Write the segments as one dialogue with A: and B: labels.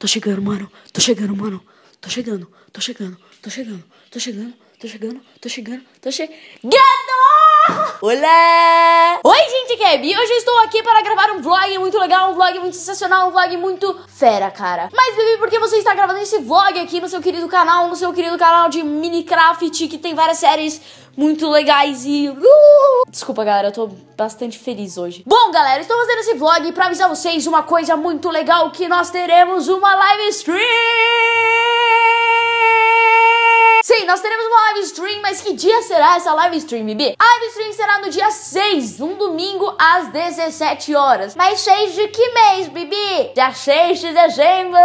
A: Tô chegando, mano. Tô chegando, mano. Tô chegando, tô chegando, tô chegando, tô chegando, tô chegando, tô chegando, tô chegando. Olá! Oi, gente, aqui é Bi. Hoje eu estou aqui para gravar um vlog muito legal, um vlog muito sensacional, um vlog muito fera, cara. Mas, Bibi, por que você está gravando esse vlog aqui no seu querido canal, no seu querido canal de Minecraft, que tem várias séries muito legais e... Uh! Desculpa, galera, eu tô bastante feliz hoje. Bom, galera, estou fazendo esse vlog pra avisar vocês uma coisa muito legal, que nós teremos uma live stream! Sim, nós teremos uma live stream, mas que dia será essa live stream, Bibi? A live stream será no dia 6, um domingo às 17 horas. Mas 6 de que mês, Bibi? Dia 6 de dezembro!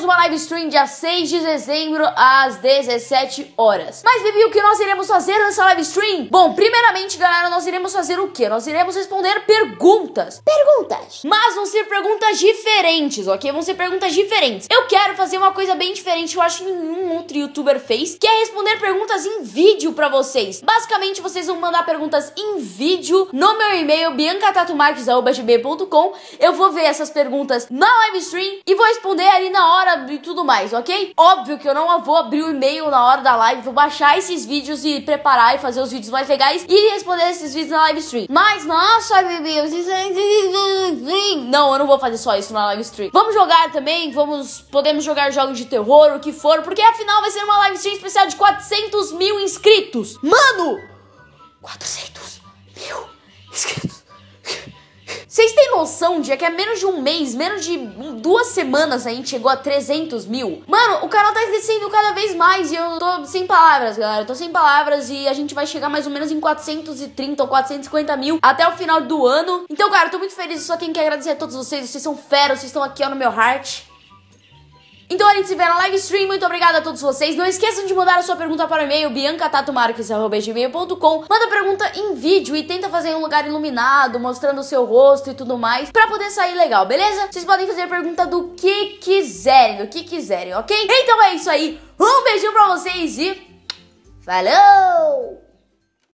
A: teremos uma live stream dia 6 de dezembro às 17 horas. Mas, Bibi, o que nós iremos fazer nessa live stream? Bom, primeiramente, galera, nós iremos fazer o quê? Nós iremos responder perguntas. Perguntas! Mas vão ser perguntas diferentes, ok? Vão ser perguntas diferentes. Eu quero fazer uma coisa bem diferente, eu acho que nenhum outro youtuber fez, que é responder perguntas em vídeo para vocês. Basicamente, vocês vão mandar perguntas em vídeo no meu e-mail biancatatumarques.com. Eu vou ver essas perguntas na live stream e vou responder ali na hora e tudo mais, ok? Óbvio que eu não vou abrir o e-mail na hora da live, vou baixar esses vídeos e preparar e fazer os vídeos mais legais e responder esses vídeos na live stream. Mas, nossa, meu tá Deus, assim. não, eu não vou fazer só isso na live stream. Vamos jogar também, vamos, podemos jogar jogos de terror, o que for, porque afinal vai ser uma live stream especial de 400 mil inscritos. Mano! 400 Vocês têm noção de que há é menos de um mês, menos de duas semanas a gente chegou a 300 mil? Mano, o canal tá crescendo cada vez mais e eu tô sem palavras, galera. Eu tô sem palavras e a gente vai chegar mais ou menos em 430 ou 450 mil até o final do ano. Então, cara, eu tô muito feliz. Só tenho que agradecer a todos vocês. Vocês são feros, vocês estão aqui ó, no meu heart. Então a gente se vê na live stream. Muito obrigada a todos vocês. Não esqueçam de mandar a sua pergunta para o e-mail biancatatomarques.gmail.com Manda a pergunta em vídeo e tenta fazer em um lugar iluminado, mostrando o seu rosto e tudo mais, para poder sair legal, beleza? Vocês podem fazer pergunta do que quiserem, do que quiserem, ok? Então é isso aí. Um beijinho pra vocês e... Falou!